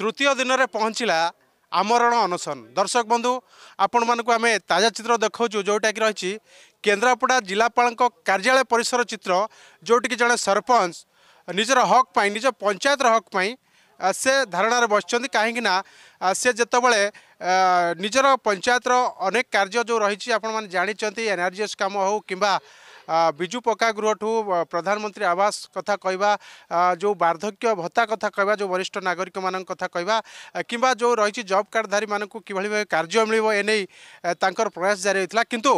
ତୃତୀୟ ଦିନରେ ପହଞ୍ଚିଲା ଆମରଣ ଅନଶନ ଦର୍ଶକ ବନ୍ଧୁ ଆପଣମାନଙ୍କୁ ଆମେ ତାଜା ଚିତ୍ର ଦେଖାଉଛୁ ଯେଉଁଟାକି ରହିଛି କେନ୍ଦ୍ରାପଡ଼ା ଜିଲ୍ଲାପାଳଙ୍କ କାର୍ଯ୍ୟାଳୟ ପରିସର ଚିତ୍ର ଯେଉଁଠିକି ଜଣେ ସରପଞ୍ଚ ନିଜର ହକ୍ ପାଇଁ ନିଜ ପଞ୍ଚାୟତର ହକ୍ ପାଇଁ ସେ ଧାରଣାରେ ବସିଛନ୍ତି କାହିଁକିନା ସେ ଯେତେବେଳେ ନିଜର ପଞ୍ଚାୟତର ଅନେକ କାର୍ଯ୍ୟ ଯେଉଁ ରହିଛି ଆପଣମାନେ ଜାଣିଛନ୍ତି ଏନ୍ଆର୍ଜିଏସ୍ କାମ ହେଉ କିମ୍ବା ବିଜୁ ପକ୍କା ଗୃହଠୁ ପ୍ରଧାନମନ୍ତ୍ରୀ ଆବାସ କଥା କହିବା ଯେଉଁ ବାର୍ଦ୍ଧକ୍ୟ ଭତ୍ତା କଥା କହିବା ଯେଉଁ ବରିଷ୍ଠ ନାଗରିକମାନଙ୍କ କଥା କହିବା କିମ୍ବା ଯେଉଁ ରହିଛି ଜବ୍ କାର୍ଡ଼ଧାରୀମାନଙ୍କୁ କିଭଳି ଭାବେ କାର୍ଯ୍ୟ ମିଳିବ ଏନେଇ ତାଙ୍କର ପ୍ରୟାସ ଜାରି ହୋଇଥିଲା କିନ୍ତୁ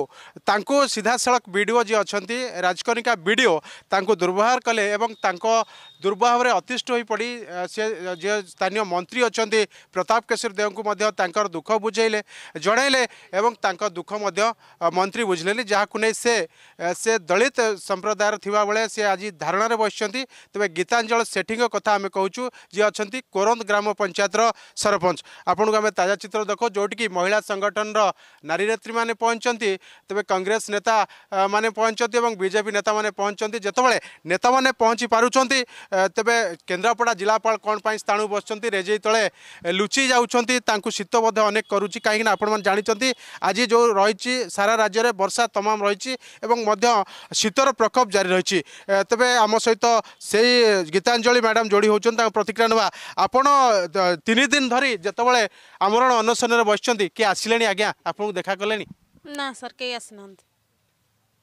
ତାଙ୍କୁ ସିଧାସଳଖ ବିଡ଼ିଓ ଯିଏ ଅଛନ୍ତି ରାଜକନିକା ବିଡ଼ିଓ ତାଙ୍କୁ ଦୁର୍ବ୍ୟବହାର କଲେ ଏବଂ ତାଙ୍କ दुर्भावे अतिष्ठ हुपडी जे स्थानीय मंत्री अहिले प्रताप केशोर देव को दुःख बुझैले दुख दुःख मन्त्री बुझ्नेले जहाँको नै से दलित सम्प्रदाय ठालेसि आज धारणा बसि त गीताञ्जल सेठी कथाछु जि अलि करन्द ग्राम सरपंच को र ताजा चित्र देखाउँ कि महिला सङ्गठन र नारीनेत्री मे पहुंचती तपाईँ कङ्ग्रेस नेता मे पहुँच बीजेपी नेता मैले पहुंचती जतिबेला नेता मे पहचि पारुन्छ ତେବେ କେନ୍ଦ୍ରାପଡ଼ା ଜିଲ୍ଲାପାଳ କ'ଣ ପାଇଁ ସ୍ଥାଣୁ ବସିଛନ୍ତି ରେଜେଇ ତଳେ ଲୁଚି ଯାଉଛନ୍ତି ତାଙ୍କୁ ଶୀତ ମଧ୍ୟ ଅନେକ କରୁଛି କାହିଁକିନା ଆପଣମାନେ ଜାଣିଛନ୍ତି ଆଜି ଯେଉଁ ରହିଛି ସାରା ରାଜ୍ୟରେ ବର୍ଷା ତମାମ ରହିଛି ଏବଂ ମଧ୍ୟ ଶୀତର ପ୍ରକୋପ ଜାରି ରହିଛି ତେବେ ଆମ ସହିତ ସେଇ ଗୀତାଞ୍ଜଳି ମ୍ୟାଡ଼ାମ୍ ଯୋଡ଼ି ହେଉଛନ୍ତି ତାଙ୍କ ପ୍ରତିକ୍ରିୟା ନେବା ଆପଣ ତିନି ଦିନ ଧରି ଯେତେବେଳେ ଆମରଣ ଅନଶନରେ ବସିଛନ୍ତି କିଏ ଆସିଲେଣି ଆଜ୍ଞା ଆପଣଙ୍କୁ ଦେଖା କଲେଣି ନା ସାର୍ କେହି ଆସିନାହାନ୍ତି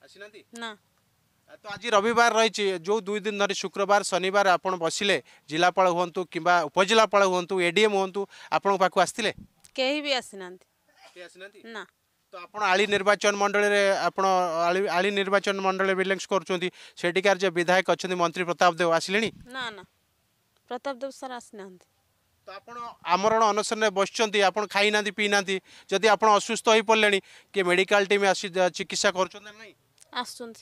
ଆସିନାହାନ୍ତି ନା ତ ଆଜି ରବିବାର ରହିଛି ଯେଉଁ ଦୁଇ ଦିନ ଧରି ଶୁକ୍ରବାର ଶନିବାର ଆପଣ ବସିଲେ ଜିଲ୍ଲାପାଳ ହୁଅନ୍ତୁ କିମ୍ବା ଉପଜିଲ୍ଲାପାଳ ହୁଅନ୍ତୁ ଏଡିଏମ୍ ହୁଅନ୍ତୁ ଆପଣଙ୍କ ପାଖକୁ ଆସିଥିଲେ କେହି ବି ଆସିନାହାନ୍ତି ନା ତ ଆପଣ ଆଳି ନିର୍ବାଚନ ମଣ୍ଡଳୀରେ ଆପଣ ଆଳି ନିର୍ବାଚନ ମଣ୍ଡଳୀ ବିଲିଂସ କରୁଛନ୍ତି ସେଠିକାର ଯେ ବିଧାୟକ ଅଛନ୍ତି ମନ୍ତ୍ରୀ ପ୍ରତାପ ଦେବ ଆସିଲେଣି ନା ନା ପ୍ରତାପ ଦେବ ସାର୍ ଆସିନାହାନ୍ତି ତ ଆପଣ ଆମରଣ ଅନଶନରେ ବସିଛନ୍ତି ଆପଣ ଖାଇନାହାନ୍ତି ପିଇନାହାନ୍ତି ଯଦି ଆପଣ ଅସୁସ୍ଥ ହୋଇପଡ଼ିଲେଣି କିଏ ମେଡିକାଲ ଟିମ୍ ଆସି ଚିକିତ୍ସା କରୁଛନ୍ତି ନାହିଁ ଆସୁଛନ୍ତି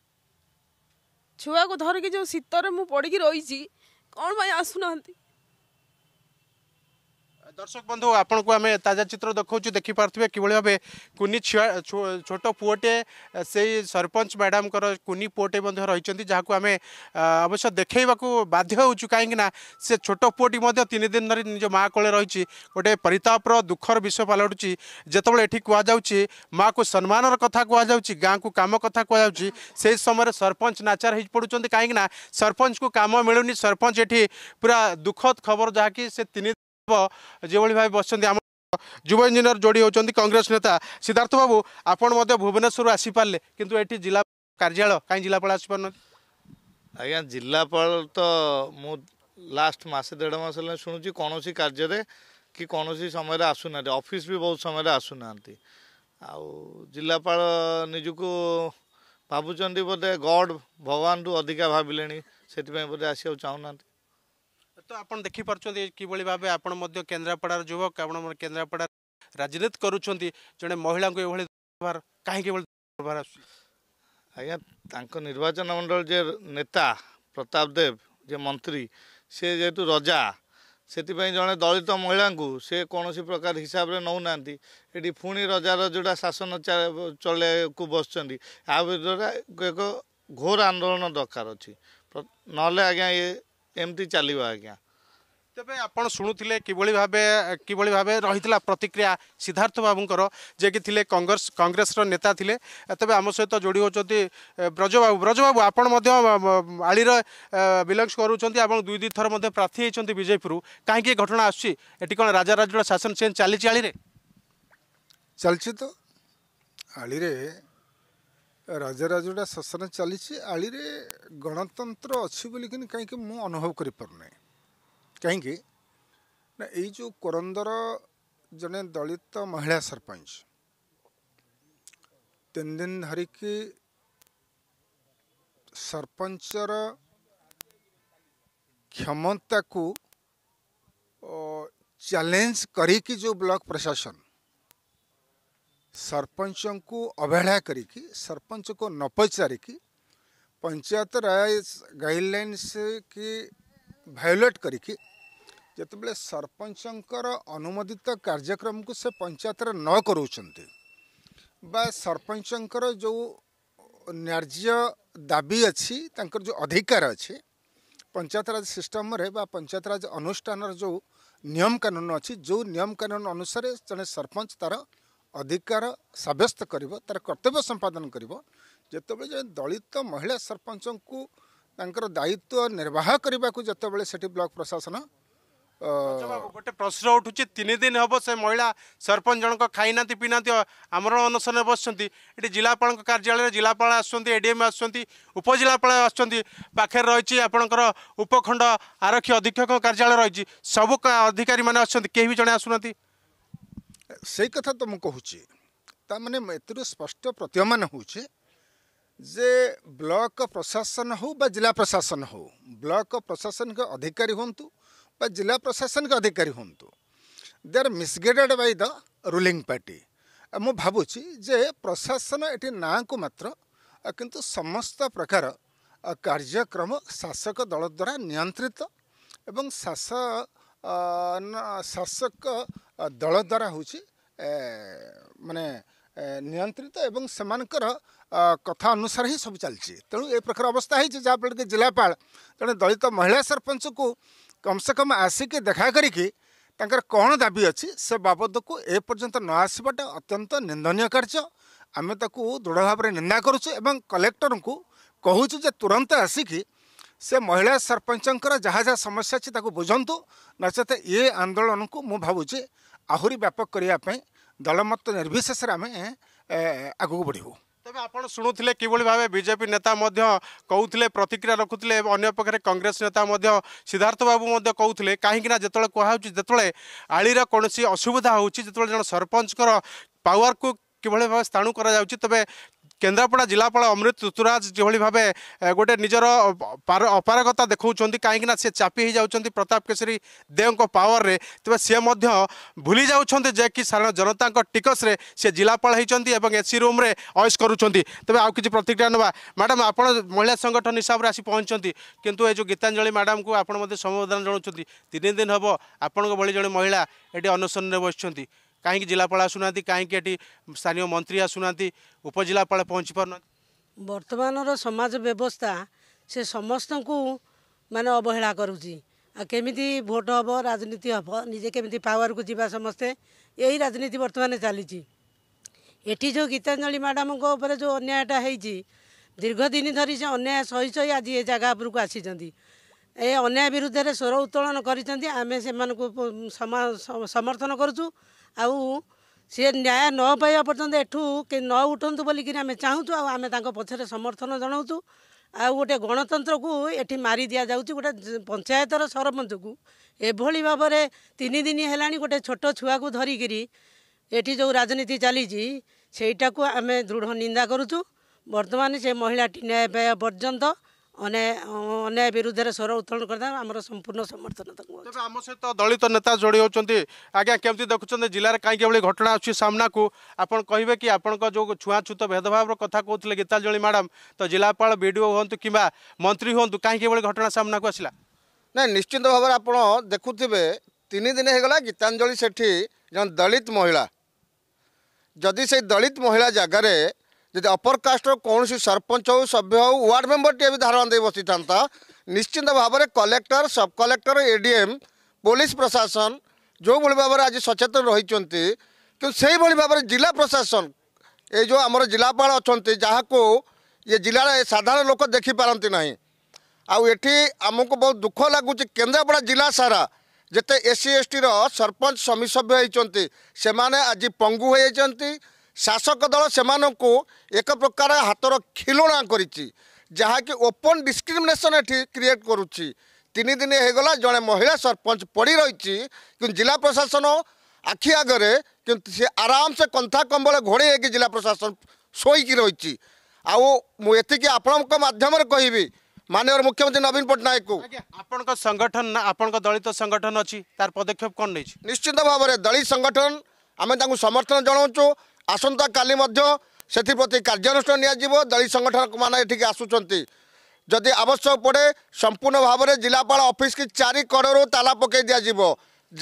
ଛୁଆକୁ ଧରିକି ଯେଉଁ ଶୀତରେ ମୁଁ ପଡ଼ିକି ରହିଛି କ'ଣ ପାଇଁ ଆସୁନାହାନ୍ତି দর্শক বন্ধু আপনার আমি তাজা চিত্র দেখাচ্ছু দেখিপারে কিভাবে ভাবে কুনি ছোট পুয়টে সেই সরপঞ্চ ম্যাডামকর কুনি পুয়টে মধ্যে রয়েছেন যা আমি অবশ্য দেখাইবা বাধ্য হচ্ছু কিন্তু না সে ছোট পুয়টি মধ্যে তিন দিন ধরে নিজ মা কোলে রয়েছে গোটে পরিতাপর দুঃখর বিষয় পালটুছি যেতবে এটি কুযাচ্ছে মা কু সম্মানর কথা কুযাচ্ছে গাঁ কু কাম কথা কুযাচ্ছে সেই সময় সরপঞ্চ নাচার হয়ে পড়ুচ্ছেন কিন্তু না সরপঞ্চ কু কাম মিলুনি সরপঞ্চ এটি পুরা দুঃখদ খবর যা কি সে তিন যেভাবে ভাবে বসছেন আমার যুব ইঞ্জিনিয়র যোড়ি হচ্ছেন কংগ্রেস নেতা সিদ্ধার্থ বাবু আপনার মধ্যে ভুবনেশ্বর আসিপারে কিন্তু এটি জেলা কার্যালয় কাই জেলাপাল আসিপার আজ্ঞা জেলাপাল তো মু লাস্ট মাসে দেড় মাস হলে শুণুছি কোণী কার্যরে କି କୌଣସି ସମୟରେ ଆସୁନାହାନ୍ତି ଅଫିସ୍ ବି ବହୁତ ସମୟରେ ଆସୁନାହାନ୍ତି ଆଉ ଜିଲ୍ଲାପାଳ ନିଜକୁ ଭାବୁଛନ୍ତି ବୋଧେ ଗଡ଼୍ ଭଗବାନଠୁ ଅଧିକା ଭାବିଲେଣି ସେଥିପାଇଁ ବୋଧେ ଆସିବାକୁ ଚାହୁଁନାହାନ୍ତି তো ଆପଣ ଦେଖିପାରୁଛନ୍ତି କିଭଳି ଭାବେ ଆପଣ ମଧ୍ୟ କେନ୍ଦ୍ରାପଡ଼ାର ଯୁବକ ଆପଣ କେନ୍ଦ୍ରାପଡ଼ା ରାଜନୀତି କରୁଛନ୍ତି ଜଣେ ମହିଳାଙ୍କୁ ଏଭଳି ବ୍ୟବହାର କାହିଁକି ଏଭଳି ବ୍ୟବହାର ଆସୁଛି ଆଜ୍ଞା ତାଙ୍କ ନିର୍ବାଚନ ମଣ୍ଡଳ ଯେ ନେତା ପ୍ରତାପ ଦେବ ଯେ ମନ୍ତ୍ରୀ ସେ ଯେହେତୁ ରଜା ସେଥିପାଇଁ ଜଣେ ଦଳିତ ମହିଳାଙ୍କୁ ସେ କୌଣସି ପ୍ରକାର ହିସାବରେ ନେଉନାହାନ୍ତି ଏଠି ପୁଣି ରଜାର ଯେଉଁଟା ଶାସନ ଚଳାଇବାକୁ ବସୁଛନ୍ତି ଆ ବିରୁଦ୍ଧରେ ଏକ ଘୋର ଆନ୍ଦୋଳନ ଦରକାର ଅଛି ନହେଲେ ଆଜ୍ଞା ଏ ଏମିତି ଚାଲିବ ଆଜ୍ଞା ତେବେ ଆପଣ ଶୁଣୁଥିଲେ କିଭଳି ଭାବେ କିଭଳି ଭାବେ ରହିଥିଲା ପ୍ରତିକ୍ରିୟା ସିଦ୍ଧାର୍ଥ ବାବୁଙ୍କର ଯିଏକି ଥିଲେ କଂଗ୍ରେସ କଂଗ୍ରେସର ନେତା ଥିଲେ ତେବେ ଆମ ସହିତ ଯୋଡ଼ି ହେଉଛନ୍ତି ବ୍ରଜବାବୁ ବ୍ରଜବାବୁ ଆପଣ ମଧ୍ୟ ଆଳିର ବିଲଙ୍ଗସ୍ କରୁଛନ୍ତି ଏବଂ ଦୁଇ ଦୁଇ ଥର ମଧ୍ୟ ପ୍ରାର୍ଥୀ ହେଇଛନ୍ତି ବିଜେପିରୁ କାହିଁକି ଏ ଘଟଣା ଆସୁଛି ଏଠି କ'ଣ ରାଜାରାଜୁଡ଼ା ଶାସନ ସେନ୍ ଚାଲିଛି ଆଳିରେ ଚାଲିଛି ତ ଆଳିରେ ରାଜରାଜୁଡ଼ା ଶାସନ ଚାଲିଛି ଆଳିରେ ଗଣତନ୍ତ୍ର ଅଛି ବୋଲିକିନି କାହିଁକି ମୁଁ ଅନୁଭବ କରିପାରୁନାହିଁ କାହିଁକି ନା ଏଇ ଯେଉଁ କରନ୍ଦର ଜଣେ ଦଳିତ ମହିଳା ସରପଞ୍ଚ ତିନି ଦିନ ଧରିକି ସରପଞ୍ଚର କ୍ଷମତାକୁ ଚ୍ୟାଲେଞ୍ଜ କରିକି ଯେଉଁ ବ୍ଲକ ପ୍ରଶାସନ ସରପଞ୍ଚଙ୍କୁ ଅବହେଳା କରିକି ସରପଞ୍ଚକୁ ନ ପଚାରିକି ପଞ୍ଚାୟତ ରାଜ ଗାଇଡ଼ଲାଇନ୍ସ କି ଭାୟୋଲେଟ୍ କରିକି ଯେତେବେଳେ ସରପଞ୍ଚଙ୍କର ଅନୁମୋଦିତ କାର୍ଯ୍ୟକ୍ରମକୁ ସେ ପଞ୍ଚାୟତରେ ନ କରାଉଛନ୍ତି ବା ସରପଞ୍ଚଙ୍କର ଯେଉଁ ନ୍ୟାର୍ଯ୍ୟ ଦାବି ଅଛି ତାଙ୍କର ଯେଉଁ ଅଧିକାର ଅଛି ପଞ୍ଚାୟତରାଜ ସିଷ୍ଟମରେ ବା ପଞ୍ଚାୟତରାଜ ଅନୁଷ୍ଠାନର ଯେଉଁ ନିୟମ କାନୁନ ଅଛି ଯେଉଁ ନିୟମ କାନୁନ ଅନୁସାରେ ଜଣେ ସରପଞ୍ଚ ତା'ର ଅଧିକାର ସାବ୍ୟସ୍ତ କରିବ ତା'ର କର୍ତ୍ତବ୍ୟ ସମ୍ପାଦନ କରିବ ଯେତେବେଳେ ଜଣେ ଦଳିତ ମହିଳା ସରପଞ୍ଚଙ୍କୁ ତାଙ୍କର ଦାୟିତ୍ୱ ନିର୍ବାହ କରିବାକୁ ଯେତେବେଳେ ସେଠି ବ୍ଲକ୍ ପ୍ରଶାସନ ଗୋଟେ ପ୍ରଶ୍ନ ଉଠୁଛି ତିନି ଦିନ ହେବ ସେ ମହିଳା ସରପଞ୍ଚ ଜଣଙ୍କ ଖାଇନାହାନ୍ତି ପିନାହାନ୍ତି ଆମର ଅନଶନରେ ବସିଛନ୍ତି ଏଠି ଜିଲ୍ଲାପାଳଙ୍କ କାର୍ଯ୍ୟାଳୟରେ ଜିଲ୍ଲାପାଳ ଆସୁଛନ୍ତି ଏ ଡିଏମ୍ ଆସୁଛନ୍ତି ଉପଜିଲ୍ଲାପାଳ ଆସୁଛନ୍ତି ପାଖରେ ରହିଛି ଆପଣଙ୍କର ଉପଖଣ୍ଡ ଆରକ୍ଷୀ ଅଧୀକ୍ଷକଙ୍କ କାର୍ଯ୍ୟାଳୟ ରହିଛି ସବୁ ଅଧିକାରୀମାନେ ଅଛନ୍ତି କେହି ବି ଜଣେ ଆସୁନାହାନ୍ତି ସେଇ କଥା ତ ମୁଁ କହୁଛି ତାମାନେ ଏଥିରୁ ସ୍ପଷ୍ଟ ପ୍ରତୀୟମାନ ହେଉଛି ଯେ ବ୍ଲକ ପ୍ରଶାସନ ହେଉ ବା ଜିଲ୍ଲା ପ୍ରଶାସନ ହେଉ ବ୍ଲକ ପ୍ରଶାସନିକ ଅଧିକାରୀ ହୁଅନ୍ତୁ ବା ଜିଲ୍ଲା ପ୍ରଶାସନିକ ଅଧିକାରୀ ହୁଅନ୍ତୁ they are misguided by the ruling party ମୁଁ ଭାବୁଛି ଯେ ପ୍ରଶାସନ ଏଠି ନାଁକୁ ମାତ୍ର କିନ୍ତୁ ସମସ୍ତ ପ୍ରକାର କାର୍ଯ୍ୟକ୍ରମ ଶାସକ ଦଳ ଦ୍ୱାରା ନିୟନ୍ତ୍ରିତ ଏବଂ ଶାସ ଶାସକ ଦଳ ଦ୍ୱାରା ହେଉଛି ମାନେ ନିୟନ୍ତ୍ରିତ ଏବଂ ସେମାନଙ୍କର କଥା ଅନୁସାରେ ହିଁ ସବୁ ଚାଲିଛି ତେଣୁ ଏ ପ୍ରକାର ଅବସ୍ଥା ହେଇଛି ଯାହାଫଳରେ କି ଜିଲ୍ଲାପାଳ ଜଣେ ଦଳିତ ମହିଳା ସରପଞ୍ଚକୁ କମ୍ସେ କମ୍ ଆସିକି ଦେଖା କରିକି ତାଙ୍କର କ'ଣ ଦାବି ଅଛି ସେ ବାବଦକୁ ଏପର୍ଯ୍ୟନ୍ତ ନ ଆସିବାଟା ଅତ୍ୟନ୍ତ ନିନ୍ଦନୀୟ କାର୍ଯ୍ୟ ଆମେ ତାକୁ ଦୃଢ଼ ଭାବରେ ନିନ୍ଦା କରୁଛୁ ଏବଂ କଲେକ୍ଟରଙ୍କୁ କହୁଛୁ ଯେ ତୁରନ୍ତ ଆସିକି ସେ ମହିଳା ସରପଞ୍ଚଙ୍କର ଯାହା ଯାହା ସମସ୍ୟା ଅଛି ତାକୁ ବୁଝନ୍ତୁ ନଚେତ୍ ଏ ଆନ୍ଦୋଳନକୁ ମୁଁ ଭାବୁଛି ଆହୁରି ବ୍ୟାପକ କରିବା ପାଇଁ ଦଳମତ ନିର୍ବିଶେଷରେ ଆମେ ଆଗକୁ ବଢ଼ିବୁ ତେବେ ଆପଣ ଶୁଣୁଥିଲେ କିଭଳି ଭାବେ ବିଜେପି ନେତା ମଧ୍ୟ କହୁଥିଲେ ପ୍ରତିକ୍ରିୟା ରଖୁଥିଲେ ଏବଂ ଅନ୍ୟପକ୍ଷରେ କଂଗ୍ରେସ ନେତା ମଧ୍ୟ ସିଦ୍ଧାର୍ଥ ବାବୁ ମଧ୍ୟ କହୁଥିଲେ କାହିଁକିନା ଯେତେବେଳେ କୁହାହେଉଛି ଯେତେବେଳେ ଆଳିର କୌଣସି ଅସୁବିଧା ହେଉଛି ଯେତେବେଳେ ଜଣେ ସରପଞ୍ଚଙ୍କର ପାୱାରକୁ କିଭଳି ଭାବେ ସ୍ଥାଣୁ କରାଯାଉଛି ତେବେ କେନ୍ଦ୍ରାପଡ଼ା ଜିଲ୍ଲାପାଳ ଅମୃତ ଋତୁରାଜ ଯେଭଳି ଭାବେ ଗୋଟେ ନିଜର ଅପାରଗତା ଦେଖାଉଛନ୍ତି କାହିଁକିନା ସେ ଚାପି ହୋଇଯାଉଛନ୍ତି ପ୍ରତାପ କେଶରୀ ଦେଓଙ୍କ ପାୱାରରେ ତେବେ ସେ ମଧ୍ୟ ଭୁଲି ଯାଉଛନ୍ତି ଯେ କି ସାଧାରଣ ଜନତାଙ୍କ ଟିକସରେ ସେ ଜିଲ୍ଲାପାଳ ହୋଇଛନ୍ତି ଏବଂ ଏସି ରୁମ୍ରେ ଅୟସ କରୁଛନ୍ତି ତେବେ ଆଉ କିଛି ପ୍ରତିକ୍ରିୟା ନେବା ମ୍ୟାଡ଼ାମ୍ ଆପଣ ମହିଳା ସଂଗଠନ ହିସାବରେ ଆସି ପହଞ୍ଚିଛନ୍ତି କିନ୍ତୁ ଏ ଯେଉଁ ଗୀତାଞ୍ଜଳି ମ୍ୟାଡ଼ାମ୍ଙ୍କୁ ଆପଣ ମଧ୍ୟ ସମବେଦନା ଜଣାଉଛନ୍ତି ତିନି ଦିନ ହେବ ଆପଣଙ୍କ ଭଳି ଜଣେ ମହିଳା ଏଠି ଅନଶନରେ ବସିଛନ୍ତି କାହିଁକି ଜିଲ୍ଲାପାଳ ଆସୁନାହାନ୍ତି କାହିଁକି ଏଠି ସ୍ଥାନୀୟ ମନ୍ତ୍ରୀ ଆସୁନାହାନ୍ତି ଉପଜିଲ୍ଲାପାଳ ପହଞ୍ଚି ପାରୁନାହାନ୍ତି ବର୍ତ୍ତମାନର ସମାଜ ବ୍ୟବସ୍ଥା ସେ ସମସ୍ତଙ୍କୁ ମାନେ ଅବହେଳା କରୁଛି ଆଉ କେମିତି ଭୋଟ୍ ହେବ ରାଜନୀତି ହେବ ନିଜେ କେମିତି ପାୱାରକୁ ଯିବା ସମସ୍ତେ ଏହି ରାଜନୀତି ବର୍ତ୍ତମାନ ଚାଲିଛି ଏଠି ଯେଉଁ ଗୀତାଞ୍ଜଳି ମ୍ୟାଡ଼ାମଙ୍କ ଉପରେ ଯେଉଁ ଅନ୍ୟାୟଟା ହେଇଛି ଦୀର୍ଘ ଦିନ ଧରି ସେ ଅନ୍ୟାୟ ସହି ସହି ଆଜି ଏ ଜାଗା ଉପରକୁ ଆସିଛନ୍ତି ଏ ଅନ୍ୟାୟ ବିରୁଦ୍ଧରେ ସ୍ୱର ଉତ୍ତୋଳନ କରିଛନ୍ତି ଆମେ ସେମାନଙ୍କୁ ସମର୍ଥନ କରୁଛୁ ଆଉ ସିଏ ନ୍ୟାୟ ନ ପାଇବା ପର୍ଯ୍ୟନ୍ତ ଏଠୁ କି ନ ଉଠନ୍ତୁ ବୋଲିକିରି ଆମେ ଚାହୁଁଛୁ ଆଉ ଆମେ ତାଙ୍କ ପଛରେ ସମର୍ଥନ ଜଣାଉଛୁ ଆଉ ଗୋଟେ ଗଣତନ୍ତ୍ରକୁ ଏଠି ମାରି ଦିଆଯାଉଛି ଗୋଟେ ପଞ୍ଚାୟତର ସରପଞ୍ଚକୁ ଏଭଳି ଭାବରେ ତିନି ଦିନ ହେଲାଣି ଗୋଟେ ଛୋଟ ଛୁଆକୁ ଧରିକିରି ଏଠି ଯେଉଁ ରାଜନୀତି ଚାଲିଛି ସେଇଟାକୁ ଆମେ ଦୃଢ଼ ନିନ୍ଦା କରୁଛୁ ବର୍ତ୍ତମାନ ସେ ମହିଳାଟି ନ୍ୟାୟ ପାଇବା ପର୍ଯ୍ୟନ୍ତ અને અન્યાય વિરુદ્ધે સરો ઉતરણ કરતા અમારો સંપૂર્ણ સમર્થન તો અમે સૈત દલિત નેતા જોડી હોચંતી આગે કેમતી દેખુછંતે જિલ્લા કાઈ કેબલે ઘટના આછે સામનાકુ આપણ કહીબે કે આપણકો જો છુઆ છુત ભેદભાવર કથા કોતલે ગીતાજળી મેડમ તો જિલ્લાપાલ વિડિયો હોંતું કીબા મંત્રી હોંતું કાઈ કેબલે ઘટના સામનાકુ આસલા ને નિશ્ચિત ભવર આપણ દેખુતિબે તિની દિને હેગલા ગીતાંજળી સેઠી જો દલિત મહિલા જોદી સૈ દલિત મહિલા જગારે जी अपर कास्टर कौन सरपंच हो सभ्य हो वार्ड मेम्बर टी भी दे बस था निश्चिंत भाव में कलेक्टर सब कलेक्टर एडीएम पुलिस प्रशासन जो भाव में आज सचेतन रही से भाव जिला प्रशासन ये जो आम जिलापा अच्छा जहाँ को ये जिले साधारण लोक देखिपारती ना आठ आम को बहुत दुख लगुच केन्द्रापड़ा जिला सारा जिते S C S T sarpanch समी सभ्य होती से आज पंगु होती ଶାସକ ଦଳ ସେମାନଙ୍କୁ ଏକ ପ୍ରକାର ହାତର ଖିଲଣା କରିଛି ଯାହାକି ଓପନ୍ ଡିସ୍କ୍ରିମିନେସନ୍ ଏଠି କ୍ରିଏଟ୍ କରୁଛି ତିନି ଦିନ ହୋଇଗଲା ଜଣେ ମହିଳା ସରପଞ୍ଚ ପଡ଼ି ରହିଛି କିନ୍ତୁ ଜିଲ୍ଲା ପ୍ରଶାସନ ଆଖି ଆଗରେ କିନ୍ତୁ ସେ ଆରାମସେ କନ୍ଥା କମ୍ବଳ ଘୋଡ଼େଇ ହେଇକି ଜିଲ୍ଲା ପ୍ରଶାସନ ଶୋଇକି ରହିଛି ଆଉ ମୁଁ ଏତିକି ଆପଣଙ୍କ ମାଧ୍ୟମରେ କହିବି ମାନ୍ୟବର ମୁଖ୍ୟମନ୍ତ୍ରୀ ନବୀନ ପଟ୍ଟନାୟକଙ୍କୁ ଆପଣଙ୍କ ସଂଗଠନ ଆପଣଙ୍କ ଦଳିତ ସଂଗଠନ ଅଛି ତାର ପଦକ୍ଷେପ କ'ଣ ନେଇଛି ନିଶ୍ଚିତ ଭାବରେ ଦଳିତ ସଂଗଠନ ଆମେ ତାଙ୍କୁ ସମର୍ଥନ ଜଣାଉଛୁ ଆସନ୍ତାକାଲି ମଧ୍ୟ ସେଥିପ୍ରତି କାର୍ଯ୍ୟାନୁଷ୍ଠାନ ନିଆଯିବ ଦଳୀୟ ସଂଗଠନମାନେ ଏଠିକି ଆସୁଛନ୍ତି ଯଦି ଆବଶ୍ୟକ ପଡ଼େ ସମ୍ପୂର୍ଣ୍ଣ ଭାବରେ ଜିଲ୍ଲାପାଳ ଅଫିସ୍କି ଚାରି କଡ଼ରୁ ତାଲା ପକାଇ ଦିଆଯିବ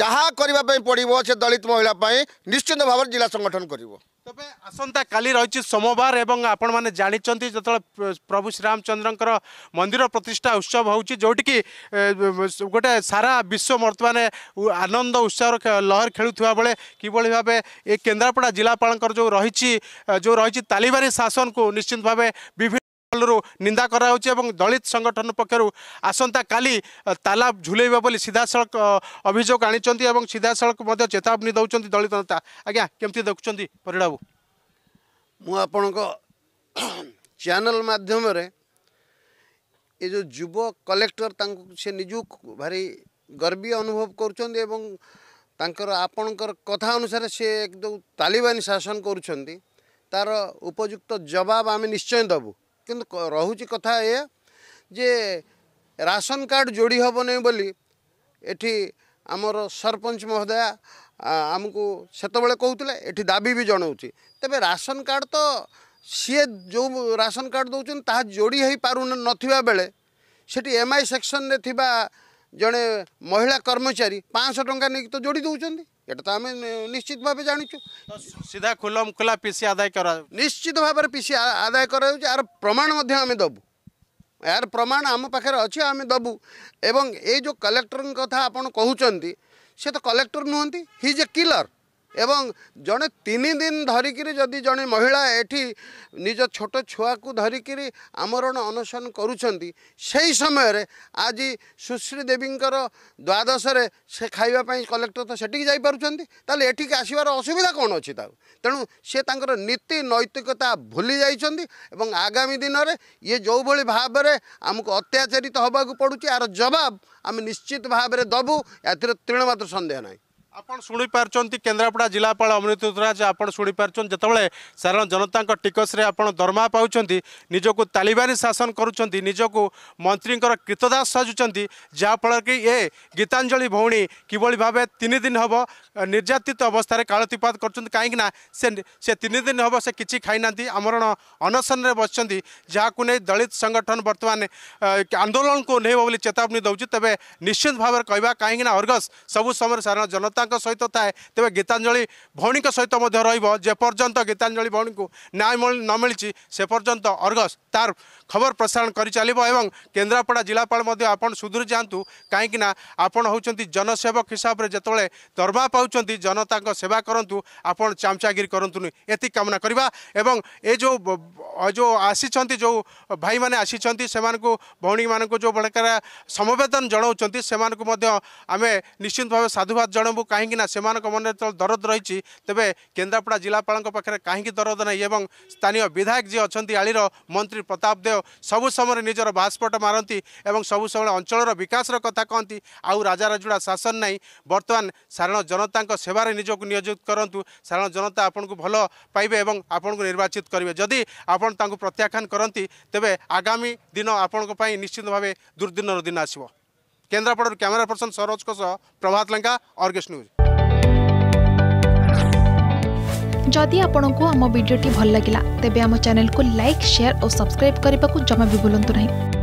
ଯାହା କରିବା ପାଇଁ ପଡ଼ିବ ସେ ଦଳିତ ମହିଳା ପାଇଁ ନିଶ୍ଚିନ୍ତ ଭାବରେ ଜିଲ୍ଲା ସଂଗଠନ କରିବ तबे आसंता काली रही सोमवार आपण मैंने जानते जो प्रभु श्रीरामचंद्र मंदिर प्रतिष्ठा उत्सव हो गोटे सारा विश्व बर्तमान आनंद उत्साह लहर खेलुवा बेले कि भाव ये केन्द्रापड़ा जिलापा जो रही जो रही तालिबानी शासन को निश्चित भाव विभिन्न ରୁ ନିନ୍ଦା କରାହେଉଛି ଏବଂ ଦଳିତ ସଂଗଠନ ପକ୍ଷରୁ ଆସନ୍ତାକାଲି ତାଲା ଝୁଲେଇବ ବୋଲି ସିଧାସଳଖ ଅଭିଯୋଗ ଆଣିଛନ୍ତି ଏବଂ ସିଧାସଳଖ ମଧ୍ୟ ଚେତାବନୀ ଦେଉଛନ୍ତି ଦଳିତ ନେତା ଆଜ୍ଞା କେମିତି ଦେଖୁଛନ୍ତି ପରିଡ଼ାବୁ ମୁଁ ଆପଣଙ୍କ ଚ୍ୟାନେଲ ମାଧ୍ୟମରେ ଏ ଯେଉଁ ଯୁବ କଲେକ୍ଟର ତାଙ୍କୁ ସେ ନିଜକୁ ଭାରି ଗର୍ବୀ ଅନୁଭବ କରୁଛନ୍ତି ଏବଂ ତାଙ୍କର ଆପଣଙ୍କର କଥା ଅନୁସାରେ ସେ ଯେଉଁ ତାଲିବାନୀ ଶାସନ କରୁଛନ୍ତି ତାର ଉପଯୁକ୍ତ ଜବାବ ଆମେ ନିଶ୍ଚୟ ଦେବୁ কিন্তু রহুଛି କଥା ଏଇଆ ଯେ ରାସନ କାର୍ଡ଼ ଯୋଡ଼ି ହେବ ନାହିଁ ବୋଲି ଏଠି ଆମର ସରପଞ୍ଚ ମହୋଦୟ ଆମକୁ ସେତେବେଳେ କହୁଥିଲେ ଏଠି ଦାବି ବି ଜଣାଉଛି ତେବେ ରାସନ କାର୍ଡ଼ ତ ସିଏ ଯେଉଁ ରାସନ କାର୍ଡ଼ ଦେଉଛନ୍ତି ତାହା ଯୋଡ଼ି ହୋଇପାରୁ ନଥିବା ବେଳେ ସେଠି ଏମ୍ଆଇ ସେକ୍ସନରେ ଥିବା ଜଣେ ମହିଳା କର୍ମଚାରୀ ପାଞ୍ଚଶହ ଟଙ୍କା ନେଇକି ତ ଯୋଡ଼ି ଦେଉଛନ୍ତି এটা তো আমি নিশ্চিত ভাবে জানিছু সিধা খুলম খোলা পিসি আদায় করা নিশ্চিত ভাবে পিসি আদায় করা হচ্ছে আর প্রমাণ মধ্যে আমি দেবু এর প্রমাণ আম পাখে অছি আমি দেবু এবং এই যে কলেক্টর কথা আপনার কুচার সে তো কলেক্টর নুহতি হি ইজ এ কিলর এবং জনে তিন দিন ধরিকি যদি জনে মহিলা এটি নিজ ছোট ছুয়াকু ধরিকি আমরণ অনশন করছেন সেই সময় আজ সুশ্রী দেবীঙ্কর দ্বাদশে সে খাইবা কলেক্টর তো সেটি যাইপারুচ্ছেন তাহলে এটিকি আসবার অসুবিধা কোণ অছি তেমন সে তাঁর নীতি নৈতিকতা ভুলে যাইছেন এবং আগামী দিনের ইয়ে যেভাবে ভাবে আমি অত্যাচারিত হওয়া পড়ুছে আর জবাব আমি নিশ্চিত ভাবে দেবু এর তৃণমাত্র সন্দেহ নাই ଆପଣ ଶୁଣିପାରୁଛନ୍ତି କେନ୍ଦ୍ରାପଡ଼ା ଜିଲ୍ଲାପାଳ ଅମୃତ ଋତୁରାଜ ଆପଣ ଶୁଣିପାରୁଛନ୍ତି ଯେତେବେଳେ ସାଧାରଣ ଜନତାଙ୍କ ଟିକସରେ ଆପଣ ଦରମା ପାଉଛନ୍ତି ନିଜକୁ ତାଲିବାନୀ ଶାସନ କରୁଛନ୍ତି ନିଜକୁ ମନ୍ତ୍ରୀଙ୍କର କୀର୍ତ୍ତଦାସ ସାଜୁଛନ୍ତି ଯାହାଫଳରେ କି ଏ ଗୀତାଞ୍ଜଳି ଭଉଣୀ କିଭଳି ଭାବେ ତିନି ଦିନ ହେବ ନିର୍ଯାତିତ ଅବସ୍ଥାରେ କାଳତିପାତ କରୁଛନ୍ତି କାହିଁକିନା ସେ ସେ ତିନି ଦିନ ହେବ ସେ କିଛି ଖାଇନାହାନ୍ତି ଆମରଣ ଅନଶନରେ ବସିଛନ୍ତି ଯାହାକୁ ନେଇ ଦଳିତ ସଂଗଠନ ବର୍ତ୍ତମାନ ଆନ୍ଦୋଳନକୁ ନେବ ବୋଲି ଚେତାବନୀ ଦେଉଛି ତେବେ ନିଶ୍ଚିତ ଭାବରେ କହିବା କାହିଁକିନା ଅର୍ଗସ ସବୁ ସମୟରେ ସାଧାରଣ ଜନତା ତାଙ୍କ ସହିତ ଥାଏ ତେବେ ଗୀତାଞ୍ଜଳି ଭଉଣୀଙ୍କ ସହିତ ମଧ୍ୟ ରହିବ ଯେପର୍ଯ୍ୟନ୍ତ ଗୀତାଞ୍ଜଳି ଭଉଣୀଙ୍କୁ ନ୍ୟାୟ ନ ମିଳିଛି ସେ ପର୍ଯ୍ୟନ୍ତ ଅର୍ଗସ୍ ତାର ଖବର ପ୍ରସାରଣ କରିଚାଲିବ ଏବଂ କେନ୍ଦ୍ରାପଡ଼ା ଜିଲ୍ଲାପାଳ ମଧ୍ୟ ଆପଣ ସୁଧୁରି ଯାଆନ୍ତୁ କାହିଁକିନା ଆପଣ ହେଉଛନ୍ତି ଜନସେବକ ହିସାବରେ ଯେତେବେଳେ ଦରମା ପାଉଛନ୍ତି ଜନତାଙ୍କ ସେବା କରନ୍ତୁ ଆପଣ ଚାମଚାଗିରି କରନ୍ତୁନି ଏତିକି କାମନା କରିବା ଏବଂ ଏ ଯେଉଁ ଯେଉଁ ଆସିଛନ୍ତି ଯେଉଁ ଭାଇମାନେ ଆସିଛନ୍ତି ସେମାନଙ୍କୁ ଭଉଣୀମାନଙ୍କୁ ଯେଉଁ ଭଳିକାର ସମବେଦନ ଜଣାଉଛନ୍ତି ସେମାନଙ୍କୁ ମଧ୍ୟ ଆମେ ନିଶ୍ଚିନ୍ତ ଭାବେ ସାଧୁବାଦ ଜଣାଇବୁ କାହିଁକିନା ସେମାନଙ୍କ ମନରେ ଯେତେବେଳେ ଦରଦ ରହିଛି ତେବେ କେନ୍ଦ୍ରାପଡ଼ା ଜିଲ୍ଲାପାଳଙ୍କ ପାଖରେ କାହିଁକି ଦରଦ ନାହିଁ ଏବଂ ସ୍ଥାନୀୟ ବିଧାୟକ ଯିଏ ଅଛନ୍ତି ଆଳିର ମନ୍ତ୍ରୀ ପ୍ରତାପ ଦେଓ ସବୁ ସମୟରେ ନିଜର ବାହାସ୍ଫୋଟ ମାରନ୍ତି ଏବଂ ସବୁ ସମୟରେ ଅଞ୍ଚଳର ବିକାଶର କଥା କହନ୍ତି ଆଉ ରାଜାରାଜୁଡ଼ା ଶାସନ ନାହିଁ ବର୍ତ୍ତମାନ ସାଧାରଣ ଜନତାଙ୍କ ସେବାରେ ନିଜକୁ ନିୟୋଜିତ କରନ୍ତୁ ସାଧାରଣ ଜନତା ଆପଣଙ୍କୁ ଭଲ ପାଇବେ ଏବଂ ଆପଣଙ୍କୁ ନିର୍ବାଚିତ କରିବେ ଯଦି ଆପଣ ତାଙ୍କୁ ପ୍ରତ୍ୟାଖ୍ୟାନ କରନ୍ତି ତେବେ ଆଗାମୀ ଦିନ ଆପଣଙ୍କ ପାଇଁ ନିଶ୍ଚିତ ଭାବେ ଦୁର୍ଦ୍ଦିନର ଦିନ ଆସିବ केन्द्रापड़ क्यमेरा पर्सन सरोज प्रभात लंका अर्गेस्ट न्यूज जदि आपण को आम भिडी भल लगा तेब चेल को लाइक सेयार और सब्सक्राइब करने को जमा भी बुलां नहीं